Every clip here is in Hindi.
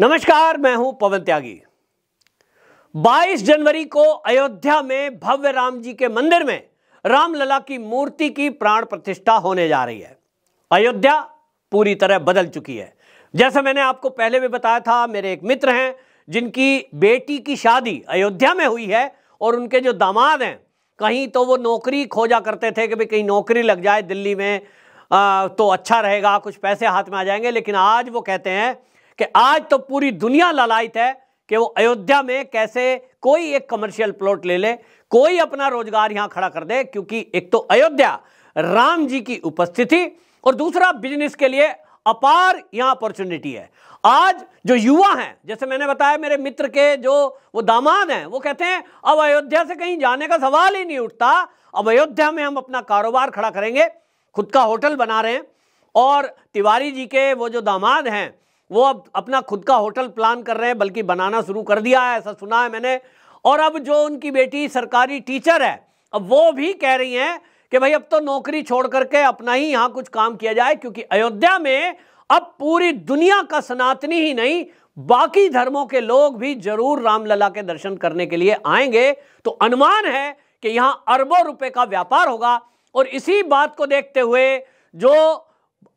नमस्कार मैं हूं पवन त्यागी 22 जनवरी को अयोध्या में भव्य राम जी के मंदिर में रामलला की मूर्ति की प्राण प्रतिष्ठा होने जा रही है अयोध्या पूरी तरह बदल चुकी है जैसे मैंने आपको पहले भी बताया था मेरे एक मित्र हैं जिनकी बेटी की शादी अयोध्या में हुई है और उनके जो दामाद हैं कहीं तो वो नौकरी खोजा करते थे कि भाई कहीं नौकरी लग जाए दिल्ली में आ, तो अच्छा रहेगा कुछ पैसे हाथ में आ जाएंगे लेकिन आज वो कहते हैं कि आज तो पूरी दुनिया ललायत है कि वो अयोध्या में कैसे कोई एक कमर्शियल प्लॉट ले ले कोई अपना रोजगार यहां खड़ा कर दे क्योंकि एक तो अयोध्या राम जी की उपस्थिति और दूसरा बिजनेस के लिए अपार यहां अपॉर्चुनिटी है आज जो युवा हैं जैसे मैंने बताया मेरे मित्र के जो वो दामाद हैं वो कहते हैं अब अयोध्या से कहीं जाने का सवाल ही नहीं उठता अब अयोध्या में हम अपना कारोबार खड़ा करेंगे खुद का होटल बना रहे हैं और तिवारी जी के वो जो दामाद हैं वो अब अपना खुद का होटल प्लान कर रहे हैं बल्कि बनाना शुरू कर दिया है ऐसा सुना है मैंने और अब जो उनकी बेटी सरकारी टीचर है अब वो भी कह रही हैं कि भाई अब तो नौकरी छोड़ करके अपना ही यहां कुछ काम किया जाए क्योंकि अयोध्या में अब पूरी दुनिया का सनातनी ही नहीं बाकी धर्मों के लोग भी जरूर रामलला के दर्शन करने के लिए आएंगे तो अनुमान है कि यहां अरबों रुपए का व्यापार होगा और इसी बात को देखते हुए जो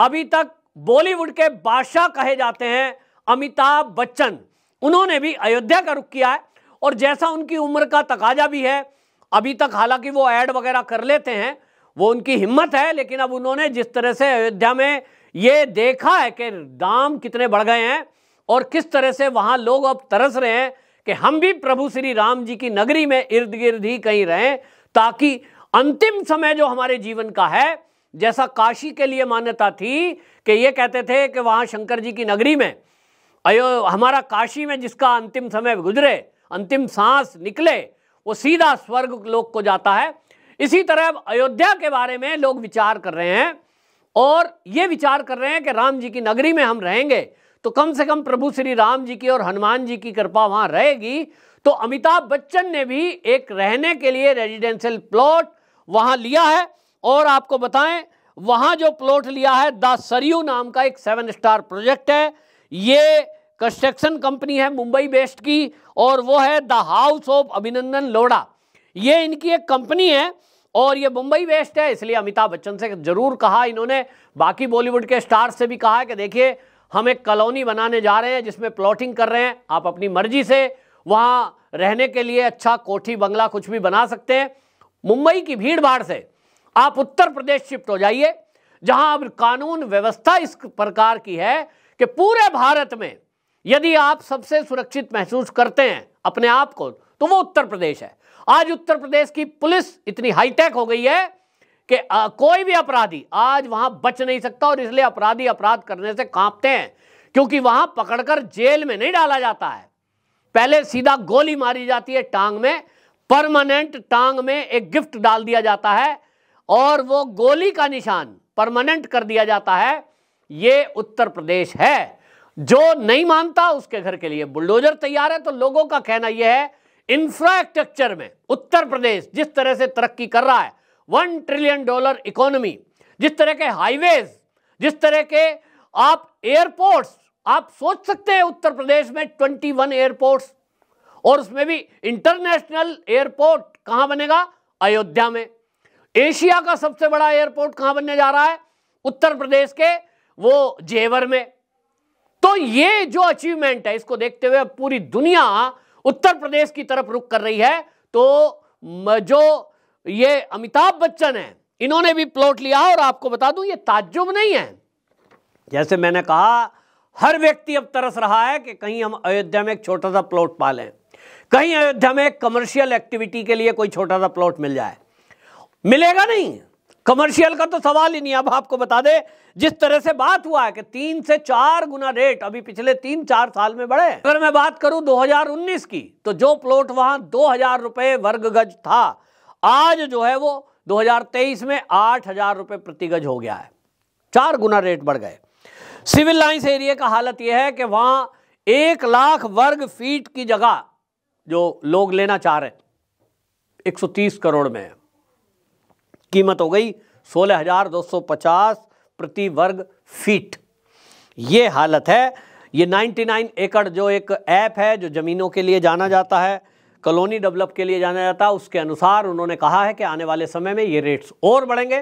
अभी तक बॉलीवुड के बादशाह कहे जाते हैं अमिताभ बच्चन उन्होंने भी अयोध्या का रुख किया है और जैसा उनकी उम्र का तकाजा भी है अभी तक हालांकि वो ऐड वगैरह कर लेते हैं वो उनकी हिम्मत है लेकिन अब उन्होंने जिस तरह से अयोध्या में ये देखा है कि दाम कितने बढ़ गए हैं और किस तरह से वहाँ लोग अब तरस रहे हैं कि हम भी प्रभु श्री राम जी की नगरी में इर्द गिर्द ही कहीं रहें ताकि अंतिम समय जो हमारे जीवन का है जैसा काशी के लिए मान्यता थी कि ये कहते थे कि वहाँ शंकर जी की नगरी में अयो हमारा काशी में जिसका अंतिम समय गुजरे अंतिम सांस निकले वो सीधा स्वर्ग लोक को जाता है इसी तरह अब अयोध्या के बारे में लोग विचार कर रहे हैं और ये विचार कर रहे हैं कि राम जी की नगरी में हम रहेंगे तो कम से कम प्रभु श्री राम जी की और हनुमान जी की कृपा वहाँ रहेगी तो अमिताभ बच्चन ने भी एक रहने के लिए रेजिडेंशियल प्लॉट वहाँ लिया है और आपको बताएं वहां जो प्लॉट लिया है द सरयू नाम का एक सेवन स्टार प्रोजेक्ट है ये कंस्ट्रक्शन कंपनी है मुंबई बेस्ड की और वो है द हाउस ऑफ अभिनंदन लोडा ये इनकी एक कंपनी है और ये मुंबई बेस्ड है इसलिए अमिताभ बच्चन से जरूर कहा इन्होंने बाकी बॉलीवुड के स्टार से भी कहा है कि देखिए हम एक कॉलोनी बनाने जा रहे हैं जिसमें प्लॉटिंग कर रहे हैं आप अपनी मर्जी से वहाँ रहने के लिए अच्छा कोठी बंगला कुछ भी बना सकते हैं मुंबई की भीड़ से आप उत्तर प्रदेश शिफ्ट हो जाइए जहां अब कानून व्यवस्था इस प्रकार की है कि पूरे भारत में यदि आप सबसे सुरक्षित महसूस करते हैं अपने आप को तो वो उत्तर प्रदेश है आज उत्तर प्रदेश की पुलिस इतनी हाईटेक हो गई है कि आ, कोई भी अपराधी आज वहां बच नहीं सकता और इसलिए अपराधी अपराध करने से कांपते हैं क्योंकि वहां पकड़कर जेल में नहीं डाला जाता है पहले सीधा गोली मारी जाती है टांग में परमानेंट टांग में एक गिफ्ट डाल दिया जाता है और वो गोली का निशान परमानेंट कर दिया जाता है ये उत्तर प्रदेश है जो नहीं मानता उसके घर के लिए बुलडोजर तैयार है तो लोगों का कहना यह है इंफ्रास्ट्रक्चर में उत्तर प्रदेश जिस तरह से तरक्की कर रहा है वन ट्रिलियन डॉलर इकोनॉमी जिस तरह के हाईवेज जिस तरह के आप एयरपोर्ट्स आप सोच सकते हैं उत्तर प्रदेश में ट्वेंटी वन एयरपोर्ट्स और उसमें भी इंटरनेशनल एयरपोर्ट कहां बनेगा अयोध्या में एशिया का सबसे बड़ा एयरपोर्ट कहां बनने जा रहा है उत्तर प्रदेश के वो जेवर में तो ये जो अचीवमेंट है इसको देखते हुए पूरी दुनिया उत्तर प्रदेश की तरफ रुक कर रही है तो जो ये अमिताभ बच्चन है इन्होंने भी प्लॉट लिया और आपको बता दूं ये ताज्जुब नहीं है जैसे मैंने कहा हर व्यक्ति अब तरस रहा है कि कहीं हम अयोध्या में एक छोटा सा प्लॉट पालें कहीं अयोध्या में कमर्शियल एक्टिविटी के लिए कोई छोटा सा प्लॉट मिल जाए मिलेगा नहीं कमर्शियल का तो सवाल ही नहीं अब आपको बता दे जिस तरह से बात हुआ है कि तीन से चार गुना रेट अभी पिछले तीन चार साल में बढ़े अगर मैं बात करूं 2019 की तो जो प्लॉट वहां दो हजार रुपए वर्ग गज था आज जो है वो 2023 में आठ हजार रुपये प्रति गज हो गया है चार गुना रेट बढ़ गए सिविल लाइन्स एरिया का हालत यह है कि वहां एक लाख वर्ग फीट की जगह जो लोग लेना चाह रहे हैं 130 करोड़ में है कीमत हो गई सोलह हज़ार दो सौ पचास प्रति वर्ग फीट ये हालत है ये 99 एकड़ जो एक ऐप है जो ज़मीनों के लिए जाना जाता है कॉलोनी डेवलप के लिए जाना जाता है उसके अनुसार उन्होंने कहा है कि आने वाले समय में ये रेट्स और बढ़ेंगे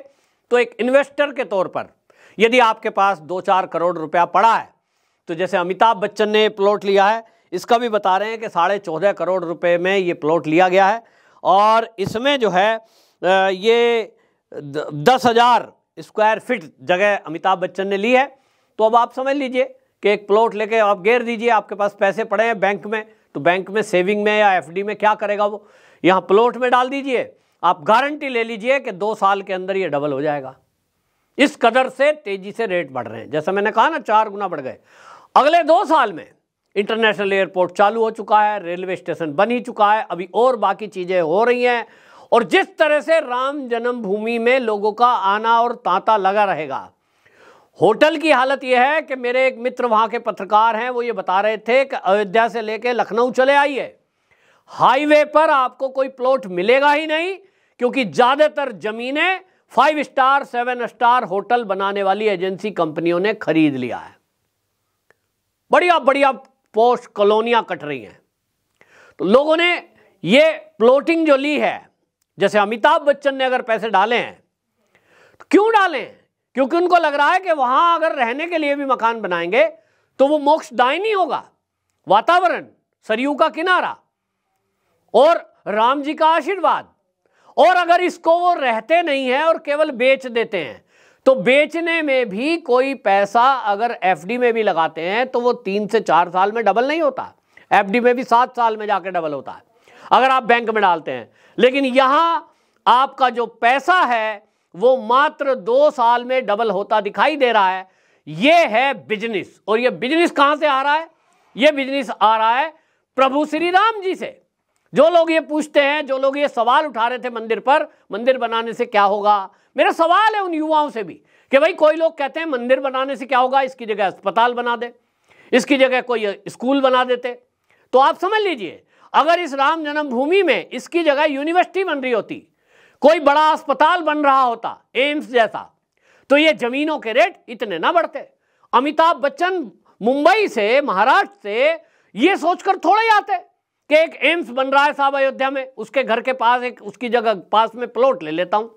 तो एक इन्वेस्टर के तौर पर यदि आपके पास दो चार करोड़ रुपया पड़ा है तो जैसे अमिताभ बच्चन ने प्लॉट लिया है इसका भी बता रहे हैं कि साढ़े चौदह करोड़ रुपए में ये प्लॉट लिया गया है और इसमें जो है ये दस हज़ार स्क्वायर फिट जगह अमिताभ बच्चन ने ली है तो अब आप समझ लीजिए कि एक प्लॉट लेके आप घेर दीजिए आपके पास पैसे पड़े हैं बैंक में तो बैंक में सेविंग में या एफडी में क्या करेगा वो यहाँ प्लॉट में डाल दीजिए आप गारंटी ले लीजिए कि दो साल के अंदर ये डबल हो जाएगा इस कदर से तेज़ी से रेट बढ़ रहे हैं जैसा मैंने कहा ना चार गुना बढ़ गए अगले दो साल में इंटरनेशनल एयरपोर्ट चालू हो चुका है रेलवे स्टेशन बन ही चुका है अभी और बाकी चीज़ें हो रही हैं और जिस तरह से राम जन्मभूमि में लोगों का आना और तांता लगा रहेगा होटल की हालत यह है कि मेरे एक मित्र वहां के पत्रकार हैं वो ये बता रहे थे कि अयोध्या से लेकर लखनऊ चले आइए हाईवे पर आपको कोई प्लॉट मिलेगा ही नहीं क्योंकि ज़्यादातर ज़मीनें five star seven star hotel बनाने वाली एजेंसी कंपनियों ने खरीद लिया है बढ़िया बढ़िया पोस्ट कॉलोनियां कट रही हैं तो लोगों ने ये प्लॉटिंग जो ली है जैसे अमिताभ बच्चन ने अगर पैसे डाले हैं तो क्यों डाले हैं क्योंकि उनको लग रहा है कि वहां अगर रहने के लिए भी मकान बनाएंगे तो वो दायनी होगा वातावरण सरयू का किनारा और राम जी का आशीर्वाद और अगर इसको वो रहते नहीं है और केवल बेच देते हैं तो बेचने में भी कोई पैसा अगर एफडी में भी लगाते हैं तो वो तीन से चार साल में डबल नहीं होता एफडी में भी सात साल में जाकर डबल होता है अगर आप बैंक में डालते हैं लेकिन यहां आपका जो पैसा है वो मात्र दो साल में डबल होता दिखाई दे रहा है ये है बिजनेस और ये बिजनेस कहां से आ रहा है ये बिजनेस आ रहा है प्रभु श्री राम जी से जो लोग ये पूछते हैं जो लोग ये सवाल उठा रहे थे मंदिर पर मंदिर बनाने से क्या होगा मेरा सवाल है उन युवाओं से भी कि भाई कोई लोग कहते हैं मंदिर बनाने से क्या होगा इसकी जगह अस्पताल बना दे इसकी जगह कोई स्कूल बना देते तो आप समझ लीजिए अगर इस राम जन्मभूमि में इसकी जगह यूनिवर्सिटी बन रही होती कोई बड़ा अस्पताल बन रहा होता एम्स जैसा तो ये जमीनों के रेट इतने ना बढ़ते अमिताभ बच्चन मुंबई से महाराष्ट्र से ये सोचकर थोड़े ही आते कि एक एम्स बन रहा है साहब अयोध्या में उसके घर के पास एक उसकी जगह पास में प्लॉट ले लेता हूँ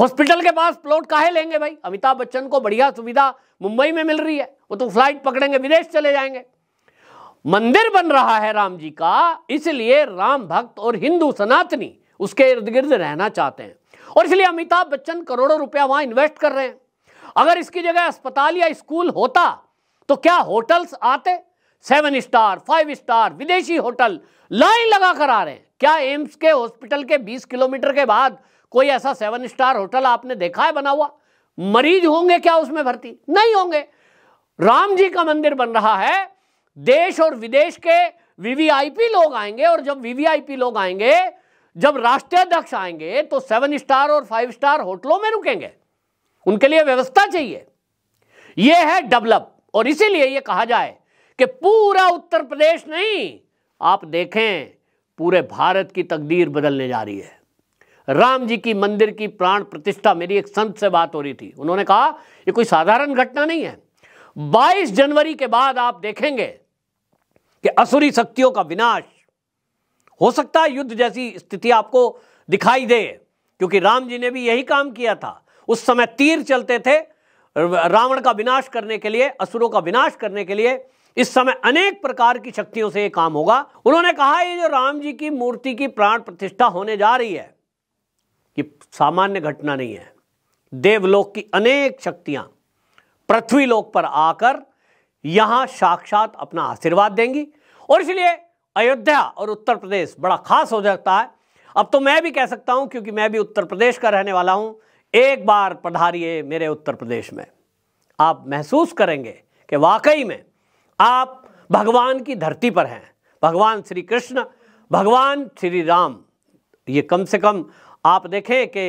हॉस्पिटल के पास प्लॉट काहे लेंगे भाई अमिताभ बच्चन को बढ़िया सुविधा मुंबई में मिल रही है वो तो फ्लाइट पकड़ेंगे विदेश चले जाएंगे मंदिर बन रहा है राम जी का इसलिए राम भक्त और हिंदू सनातनी उसके इर्द गिर्द रहना चाहते हैं और इसलिए अमिताभ बच्चन करोड़ों रुपया वहां इन्वेस्ट कर रहे हैं अगर इसकी जगह अस्पताल या स्कूल होता तो क्या होटल्स आते सेवन स्टार फाइव स्टार विदेशी होटल लाइन लगा कर आ रहे हैं क्या एम्स के हॉस्पिटल के बीस किलोमीटर के बाद कोई ऐसा सेवन स्टार होटल आपने देखा है बना हुआ मरीज होंगे क्या उसमें भर्ती नहीं होंगे राम जी का मंदिर बन रहा है देश और विदेश के वीवीआईपी लोग आएंगे और जब वीवीआईपी लोग आएंगे जब राष्ट्रीय अध्यक्ष आएंगे तो सेवन स्टार और फाइव स्टार होटलों में रुकेंगे उनके लिए व्यवस्था चाहिए यह है डेवलप और इसीलिए यह कहा जाए कि पूरा उत्तर प्रदेश नहीं आप देखें पूरे भारत की तकदीर बदलने जा रही है राम जी की मंदिर की प्राण प्रतिष्ठा मेरी एक संत से बात हो रही थी उन्होंने कहा यह कोई साधारण घटना नहीं है 22 जनवरी के बाद आप देखेंगे कि असुरी शक्तियों का विनाश हो सकता है युद्ध जैसी स्थिति आपको दिखाई दे क्योंकि राम जी ने भी यही काम किया था उस समय तीर चलते थे रावण का विनाश करने के लिए असुरों का विनाश करने के लिए इस समय अनेक प्रकार की शक्तियों से यह काम होगा उन्होंने कहा ये जो राम जी की मूर्ति की प्राण प्रतिष्ठा होने जा रही है कि सामान्य घटना नहीं है देवलोक की अनेक शक्तियां पृथ्वी लोक पर आकर यहां साक्षात अपना आशीर्वाद देंगी और इसलिए अयोध्या और उत्तर प्रदेश बड़ा खास हो जाता है अब तो मैं भी कह सकता हूं क्योंकि मैं भी उत्तर प्रदेश का रहने वाला हूं एक बार पधारिए मेरे उत्तर प्रदेश में आप महसूस करेंगे कि वाकई में आप भगवान की धरती पर हैं भगवान श्री कृष्ण भगवान श्री राम ये कम से कम आप देखें कि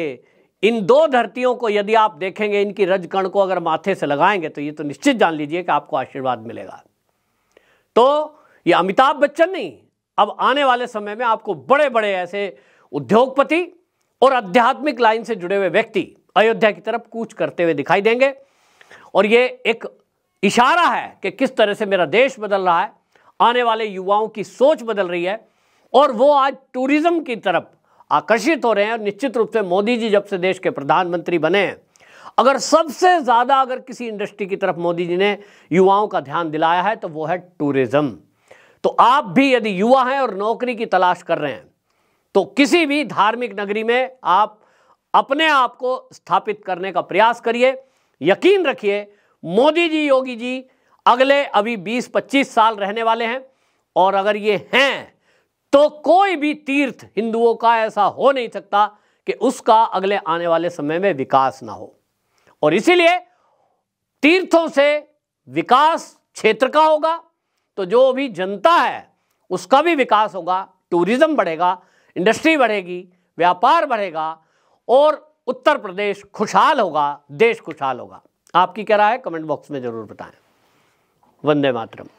इन दो धरतियों को यदि आप देखेंगे इनकी रज कण को अगर माथे से लगाएंगे तो ये तो निश्चित जान लीजिए कि आपको आशीर्वाद मिलेगा तो ये अमिताभ बच्चन नहीं अब आने वाले समय में आपको बड़े बड़े ऐसे उद्योगपति और आध्यात्मिक लाइन से जुड़े हुए व्यक्ति अयोध्या की तरफ कूच करते हुए दिखाई देंगे और ये एक इशारा है कि किस तरह से मेरा देश बदल रहा है आने वाले युवाओं की सोच बदल रही है और वो आज टूरिज्म की तरफ आकर्षित हो रहे हैं और निश्चित रूप से मोदी जी जब से देश के प्रधानमंत्री बने हैं अगर सबसे ज़्यादा अगर किसी इंडस्ट्री की तरफ मोदी जी ने युवाओं का ध्यान दिलाया है तो वो है टूरिज़्म तो आप भी यदि युवा हैं और नौकरी की तलाश कर रहे हैं तो किसी भी धार्मिक नगरी में आप अपने आप को स्थापित करने का प्रयास करिए यकीन रखिए मोदी जी योगी जी अगले अभी 20-25 साल रहने वाले हैं और अगर ये हैं तो कोई भी तीर्थ हिंदुओं का ऐसा हो नहीं सकता कि उसका अगले आने वाले समय में विकास ना हो और इसीलिए तीर्थों से विकास क्षेत्र का होगा तो जो भी जनता है उसका भी विकास होगा टूरिज्म बढ़ेगा इंडस्ट्री बढ़ेगी व्यापार बढ़ेगा और उत्तर प्रदेश खुशहाल होगा देश खुशहाल होगा आपकी क्या राय है कमेंट बॉक्स में ज़रूर बताएं वंदे मातरम